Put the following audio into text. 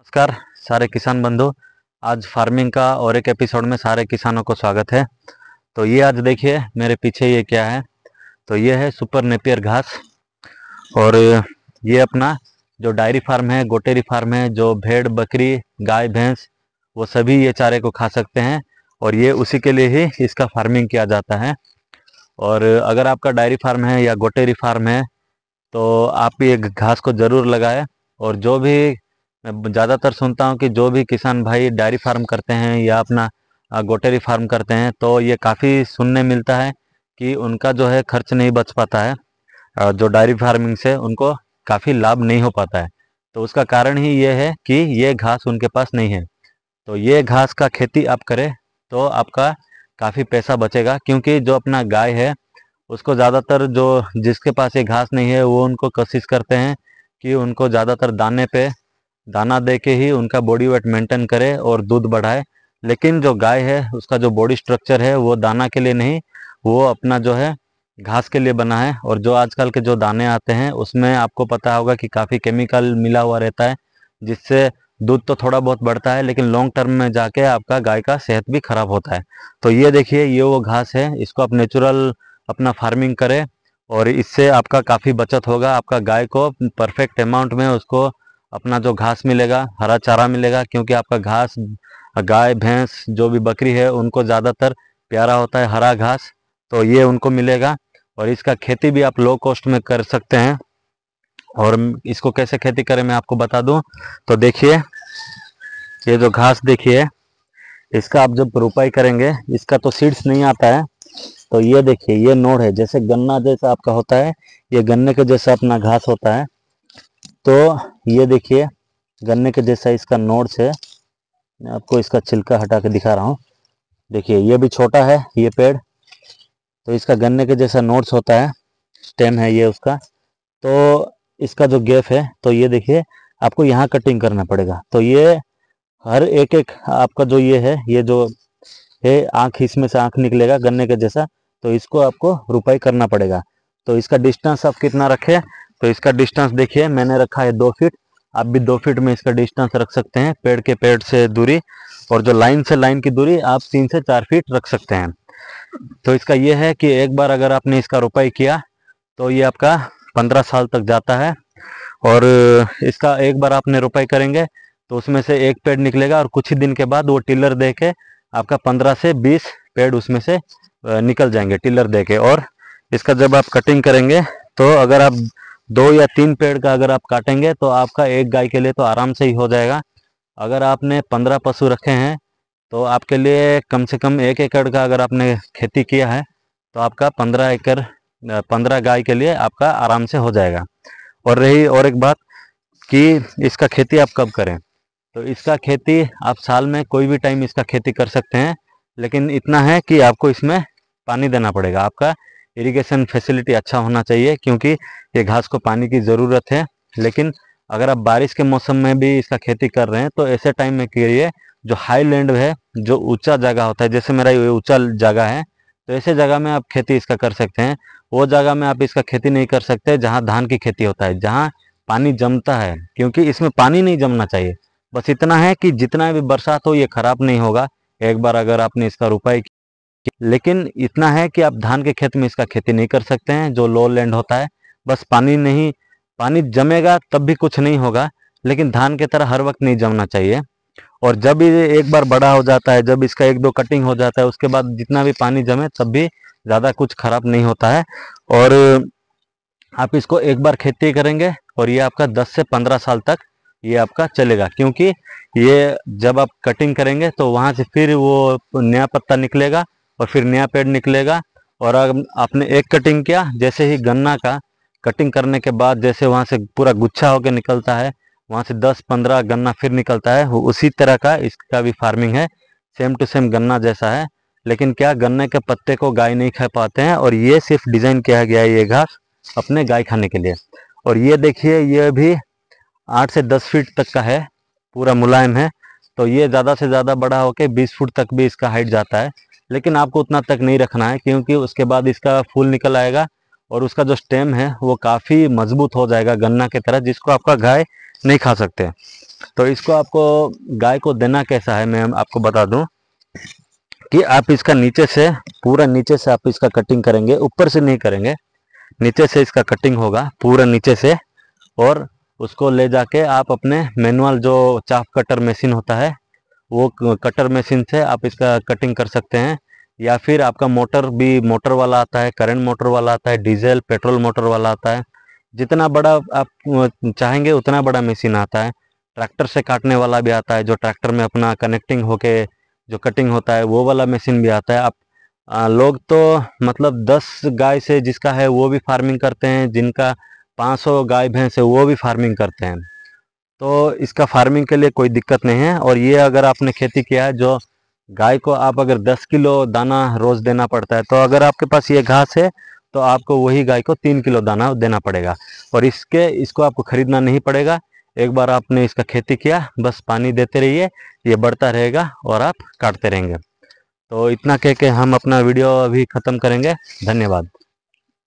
नमस्कार सारे किसान बंधु आज फार्मिंग का और एक एपिसोड में सारे किसानों को स्वागत है तो ये आज देखिए मेरे पीछे ये क्या है तो ये है सुपर नेपियर घास और ये अपना जो डायरी फार्म है गोटेरी फार्म है जो भेड़ बकरी गाय भैंस वो सभी ये चारे को खा सकते हैं और ये उसी के लिए ही इसका फार्मिंग किया जाता है और अगर आपका डायरी फार्म है या गोटेरी फार्म है तो आप ये घास को ज़रूर लगाएं और जो भी मैं ज़्यादातर सुनता हूँ कि जो भी किसान भाई डायरी फार्म करते हैं या अपना गोटेरी फार्म करते हैं तो ये काफ़ी सुनने मिलता है कि उनका जो है खर्च नहीं बच पाता है जो डायरी फार्मिंग से उनको काफ़ी लाभ नहीं हो पाता है तो उसका कारण ही ये है कि ये घास उनके पास नहीं है तो ये घास का खेती आप करें तो आपका काफ़ी पैसा बचेगा क्योंकि जो अपना गाय है उसको ज़्यादातर जो जिसके पास ये घास नहीं है वो उनको कोशिश करते हैं कि उनको ज़्यादातर दाने पे दाना दे के ही उनका बॉडी वेट मेंटेन करे और दूध बढ़ाए लेकिन जो गाय है उसका जो बॉडी स्ट्रक्चर है वो दाना के लिए नहीं वो अपना जो है घास के लिए बना है और जो आजकल के जो दाने आते हैं उसमें आपको पता होगा कि काफ़ी केमिकल मिला हुआ रहता है जिससे दूध तो थोड़ा बहुत बढ़ता है लेकिन लॉन्ग टर्म में जाके आपका गाय का सेहत भी खराब होता है तो ये देखिए ये वो घास है इसको आप नेचुरल अपना फार्मिंग करें और इससे आपका काफ़ी बचत होगा आपका गाय को परफेक्ट अमाउंट में उसको अपना जो घास मिलेगा हरा चारा मिलेगा क्योंकि आपका घास गाय भैंस जो भी बकरी है उनको ज़्यादातर प्यारा होता है हरा घास तो ये उनको मिलेगा और इसका खेती भी आप लो कॉस्ट में कर सकते हैं और इसको कैसे खेती करें मैं आपको बता दूं तो देखिए ये जो घास देखिए इसका आप जब रोपाई करेंगे इसका तो सीड्स नहीं आता है तो ये देखिए ये नोड़ है जैसे गन्ना जैसा आपका होता है ये गन्ने के जैसा अपना घास होता है तो ये देखिए गन्ने के जैसा इसका नोट्स है मैं आपको इसका छिलका हटा के दिखा रहा हूँ देखिए ये भी छोटा है ये पेड़ तो इसका गन्ने के जैसा नोट्स होता है स्टेम है ये उसका तो इसका जो गैप है तो ये देखिए आपको यहाँ कटिंग करना पड़ेगा तो ये हर एक एक आपका जो ये है ये जो है आँख इसमें से आँख निकलेगा गन्ने के जैसा तो इसको आपको रुपाई करना पड़ेगा तो इसका डिस्टेंस आप कितना रखें तो इसका डिस्टेंस देखिए मैंने रखा है दो फीट आप भी दो फीट में इसका डिस्टेंस रख सकते हैं पेड़ के पेड़ से दूरी और जो लाइन से लाइन की दूरी आप तीन से चार फीट रख सकते हैं तो इसका यह है कि एक बार अगर आपने इसका रोपाई किया तो ये आपका पंद्रह साल तक जाता है और इसका एक बार आपने रोपाई करेंगे तो उसमें से एक पेड़ निकलेगा और कुछ ही दिन के बाद वो टिलर दे के आपका पंद्रह से बीस पेड़ उसमें से निकल जाएंगे टिलर दे के और इसका जब आप कटिंग करेंगे तो अगर आप दो या तीन पेड़ का अगर आप काटेंगे तो आपका एक गाय के लिए तो आराम से ही हो जाएगा अगर आपने पंद्रह पशु रखे हैं तो आपके लिए कम से कम एक एकड़ का अगर आपने खेती किया है तो आपका पंद्रह एकड़ पंद्रह गाय के लिए आपका आराम से हो जाएगा और रही और एक बात कि इसका खेती आप कब करें तो इसका खेती आप साल में कोई भी टाइम इसका खेती कर सकते हैं लेकिन इतना है कि आपको इसमें पानी देना पड़ेगा आपका इरिगेशन फैसिलिटी अच्छा होना चाहिए क्योंकि ये घास को पानी की ज़रूरत है लेकिन अगर आप बारिश के मौसम में भी इसका खेती कर रहे हैं तो ऐसे टाइम में करिए जो हाई लैंड है जो ऊंचा जगह होता है जैसे मेरा ये ऊंचा जगह है तो ऐसे जगह में आप खेती इसका कर सकते हैं वो जगह में आप इसका खेती नहीं कर सकते जहाँ धान की खेती होता है जहाँ पानी जमता है क्योंकि इसमें पानी नहीं जमना चाहिए बस इतना है कि जितना भी बरसात हो ये ख़राब नहीं होगा एक बार अगर आपने इसका रुपाई लेकिन इतना है कि आप धान के खेत में इसका खेती नहीं कर सकते हैं जो लो लैंड होता है बस पानी नहीं पानी जमेगा तब भी कुछ नहीं होगा लेकिन धान की तरह हर वक्त नहीं जमना चाहिए और जब ये एक बार बड़ा हो जाता है जब इसका एक दो कटिंग हो जाता है उसके बाद जितना भी पानी जमे तब भी ज़्यादा कुछ खराब नहीं होता है और आप इसको एक बार खेती करेंगे और ये आपका 10 से 15 साल तक ये आपका चलेगा क्योंकि ये जब आप कटिंग करेंगे तो वहाँ से फिर वो नया पत्ता निकलेगा और फिर नया पेड़ निकलेगा और अब आपने एक कटिंग किया जैसे ही गन्ना का कटिंग करने के बाद जैसे वहाँ से पूरा गुच्छा होकर निकलता है वहाँ से 10-15 गन्ना फिर निकलता है उसी तरह का इसका भी फार्मिंग है सेम टू सेम गन्ना जैसा है लेकिन क्या गन्ने के पत्ते को गाय नहीं खा पाते हैं और ये सिर्फ डिजाइन किया गया है ये घास अपने गाय खाने के लिए और ये देखिए ये भी आठ से दस फीट तक का है पूरा मुलायम है तो ये ज़्यादा से ज़्यादा बड़ा होके बीस फुट तक भी इसका हाइट जाता है लेकिन आपको उतना तक नहीं रखना है क्योंकि उसके बाद इसका फूल निकल आएगा और उसका जो स्टेम है वो काफ़ी मजबूत हो जाएगा गन्ना की तरह जिसको आपका गाय नहीं खा सकते तो इसको आपको गाय को देना कैसा है मैं आपको बता दूं कि आप इसका नीचे से पूरा नीचे से आप इसका कटिंग करेंगे ऊपर से नहीं करेंगे नीचे से इसका कटिंग होगा पूरा नीचे से और उसको ले जाके आप अपने मैनुअल जो चाफ कटर मशीन होता है वो कटर मशीन से आप इसका कटिंग कर सकते हैं या फिर आपका मोटर भी मोटर वाला आता है करंट मोटर वाला आता है डीजल पेट्रोल मोटर वाला आता है जितना बड़ा आप चाहेंगे उतना बड़ा मशीन आता है ट्रैक्टर से काटने वाला भी आता है जो ट्रैक्टर में अपना कनेक्टिंग होके जो कटिंग होता है वो वाला मशीन भी आता है आप आ, लोग तो मतलब दस गाय से जिसका है वो भी फार्मिंग करते हैं जिनका पाँच गाय भैंस है वो भी फार्मिंग करते हैं तो इसका फार्मिंग के लिए कोई दिक्कत नहीं है और ये अगर आपने खेती किया है जो गाय को आप अगर 10 किलो दाना रोज़ देना पड़ता है तो अगर आपके पास ये घास है तो आपको वही गाय को तीन किलो दाना देना पड़ेगा और इसके इसको आपको खरीदना नहीं पड़ेगा एक बार आपने इसका खेती किया बस पानी देते रहिए ये बढ़ता रहेगा और आप काटते रहेंगे तो इतना कह के हम अपना वीडियो अभी ख़त्म करेंगे धन्यवाद